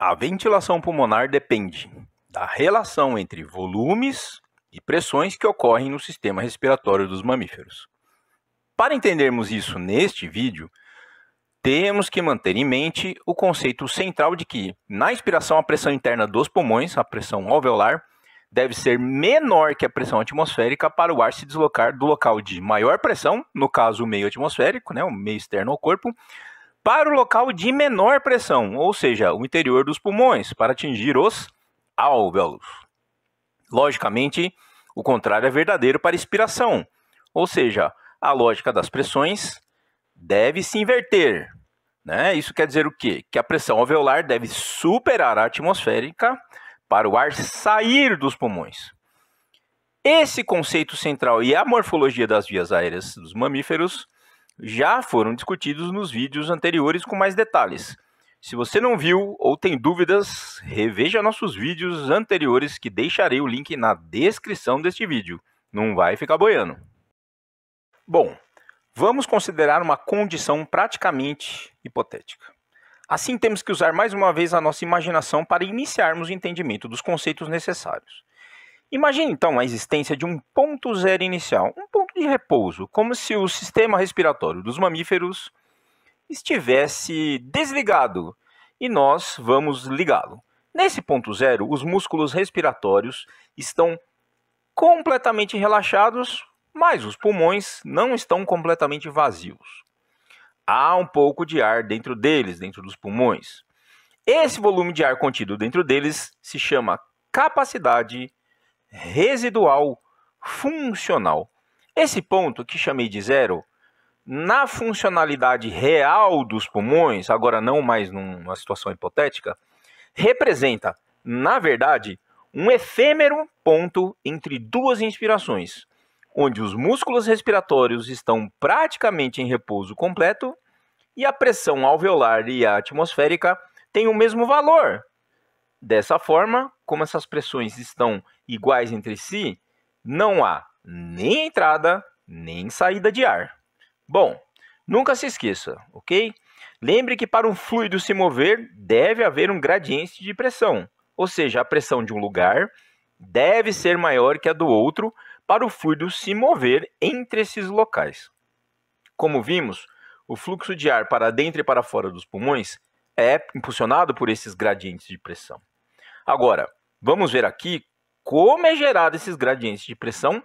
A ventilação pulmonar depende da relação entre volumes e pressões que ocorrem no sistema respiratório dos mamíferos. Para entendermos isso neste vídeo, temos que manter em mente o conceito central de que, na inspiração, a pressão interna dos pulmões, a pressão alveolar, deve ser menor que a pressão atmosférica para o ar se deslocar do local de maior pressão, no caso o meio atmosférico, né, o meio externo ao corpo, para o local de menor pressão, ou seja, o interior dos pulmões, para atingir os alvéolos. Logicamente, o contrário é verdadeiro para a expiração, ou seja, a lógica das pressões deve se inverter. Né? Isso quer dizer o quê? Que a pressão alveolar deve superar a atmosférica para o ar sair dos pulmões. Esse conceito central e a morfologia das vias aéreas dos mamíferos já foram discutidos nos vídeos anteriores com mais detalhes. Se você não viu ou tem dúvidas, reveja nossos vídeos anteriores que deixarei o link na descrição deste vídeo. Não vai ficar boiando. Bom, vamos considerar uma condição praticamente hipotética. Assim, temos que usar mais uma vez a nossa imaginação para iniciarmos o entendimento dos conceitos necessários. Imagine então a existência de um ponto zero inicial, um ponto de repouso, como se o sistema respiratório dos mamíferos estivesse desligado e nós vamos ligá-lo. Nesse ponto zero, os músculos respiratórios estão completamente relaxados, mas os pulmões não estão completamente vazios. Há um pouco de ar dentro deles, dentro dos pulmões. Esse volume de ar contido dentro deles se chama capacidade residual funcional. Esse ponto que chamei de zero, na funcionalidade real dos pulmões, agora não mais numa situação hipotética, representa, na verdade, um efêmero ponto entre duas inspirações, onde os músculos respiratórios estão praticamente em repouso completo e a pressão alveolar e a atmosférica têm o mesmo valor, Dessa forma, como essas pressões estão iguais entre si, não há nem entrada nem saída de ar. Bom, nunca se esqueça, ok? Lembre que para um fluido se mover deve haver um gradiente de pressão, ou seja, a pressão de um lugar deve ser maior que a do outro para o fluido se mover entre esses locais. Como vimos, o fluxo de ar para dentro e para fora dos pulmões é impulsionado por esses gradientes de pressão. Agora, vamos ver aqui como é gerado esses gradientes de pressão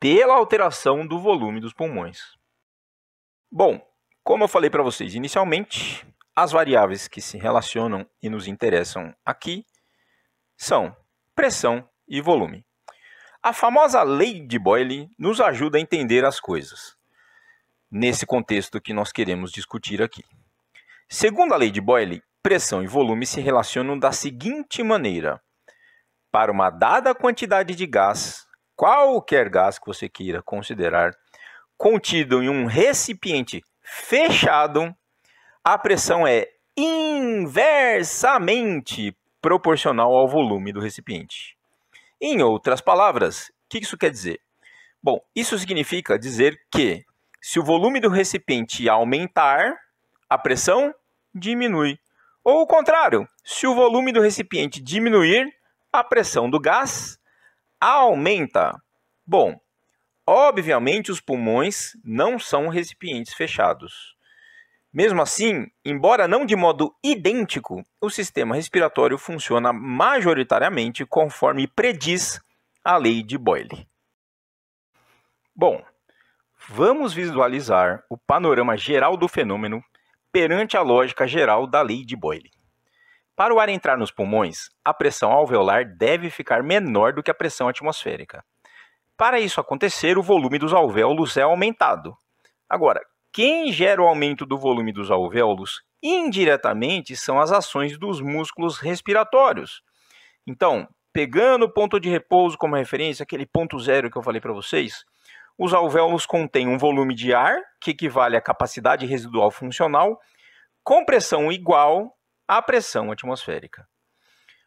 pela alteração do volume dos pulmões. Bom, como eu falei para vocês inicialmente, as variáveis que se relacionam e nos interessam aqui são pressão e volume. A famosa lei de Boyle nos ajuda a entender as coisas nesse contexto que nós queremos discutir aqui. Segundo a lei de Boyle, Pressão e volume se relacionam da seguinte maneira: para uma dada quantidade de gás, qualquer gás que você queira considerar, contido em um recipiente fechado, a pressão é inversamente proporcional ao volume do recipiente. Em outras palavras, o que isso quer dizer? Bom, isso significa dizer que se o volume do recipiente aumentar, a pressão diminui. Ou o contrário, se o volume do recipiente diminuir, a pressão do gás aumenta. Bom, obviamente os pulmões não são recipientes fechados. Mesmo assim, embora não de modo idêntico, o sistema respiratório funciona majoritariamente conforme prediz a lei de Boyle. Bom, vamos visualizar o panorama geral do fenômeno perante a lógica geral da lei de Boyle. Para o ar entrar nos pulmões, a pressão alveolar deve ficar menor do que a pressão atmosférica. Para isso acontecer, o volume dos alvéolos é aumentado. Agora, quem gera o aumento do volume dos alvéolos indiretamente são as ações dos músculos respiratórios. Então, pegando o ponto de repouso como referência, aquele ponto zero que eu falei para vocês, os alvéolos contêm um volume de ar, que equivale à capacidade residual funcional, com pressão igual à pressão atmosférica.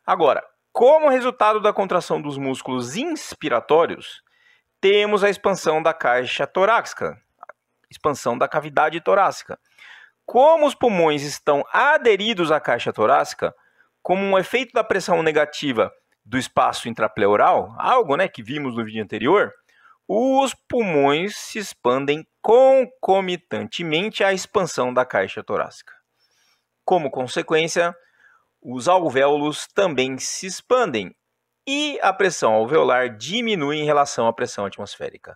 Agora, como resultado da contração dos músculos inspiratórios, temos a expansão da caixa torácica, expansão da cavidade torácica. Como os pulmões estão aderidos à caixa torácica, como um efeito da pressão negativa do espaço intrapleural, algo né, que vimos no vídeo anterior, os pulmões se expandem concomitantemente à expansão da caixa torácica. Como consequência, os alvéolos também se expandem e a pressão alveolar diminui em relação à pressão atmosférica,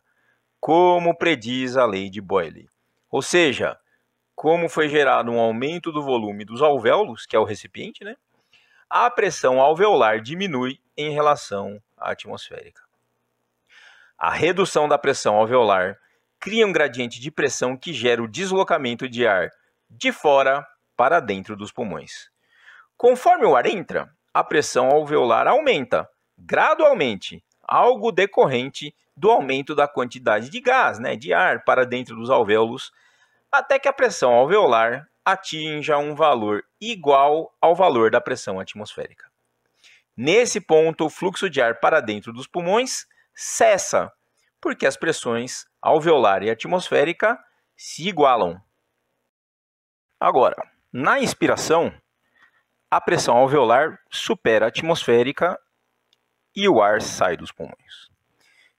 como prediz a lei de Boyle. Ou seja, como foi gerado um aumento do volume dos alvéolos, que é o recipiente, né? A pressão alveolar diminui em relação à atmosférica. A redução da pressão alveolar cria um gradiente de pressão que gera o deslocamento de ar de fora para dentro dos pulmões. Conforme o ar entra, a pressão alveolar aumenta gradualmente, algo decorrente do aumento da quantidade de gás, né, de ar para dentro dos alvéolos, até que a pressão alveolar atinja um valor igual ao valor da pressão atmosférica. Nesse ponto, o fluxo de ar para dentro dos pulmões cessa, porque as pressões alveolar e atmosférica se igualam. Agora, na inspiração, a pressão alveolar supera a atmosférica e o ar sai dos pulmões.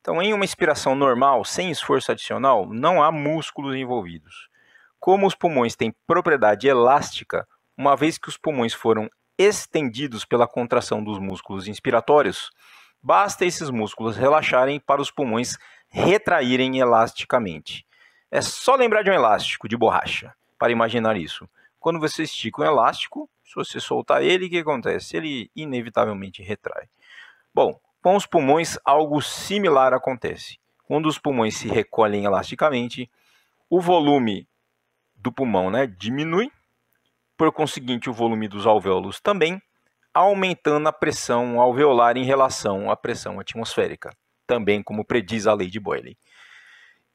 Então, em uma inspiração normal, sem esforço adicional, não há músculos envolvidos. Como os pulmões têm propriedade elástica, uma vez que os pulmões foram estendidos pela contração dos músculos inspiratórios, Basta esses músculos relaxarem para os pulmões retraírem elasticamente. É só lembrar de um elástico de borracha para imaginar isso. Quando você estica um elástico, se você soltar ele, o que acontece? Ele inevitavelmente retrai. Bom, com os pulmões algo similar acontece. Quando os pulmões se recolhem elasticamente, o volume do pulmão né, diminui, por conseguinte, o volume dos alvéolos também, aumentando a pressão alveolar em relação à pressão atmosférica, também como prediz a lei de Boyle.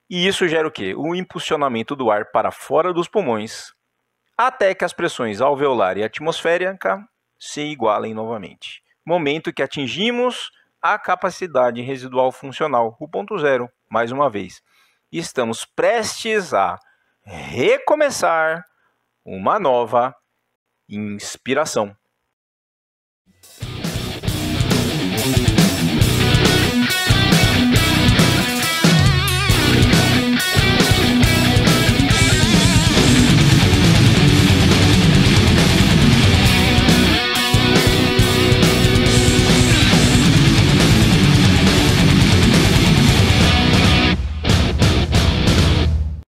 E isso gera o quê? O impulsionamento do ar para fora dos pulmões, até que as pressões alveolar e atmosférica se igualem novamente. Momento que atingimos a capacidade residual funcional, o ponto zero, mais uma vez. Estamos prestes a recomeçar uma nova inspiração.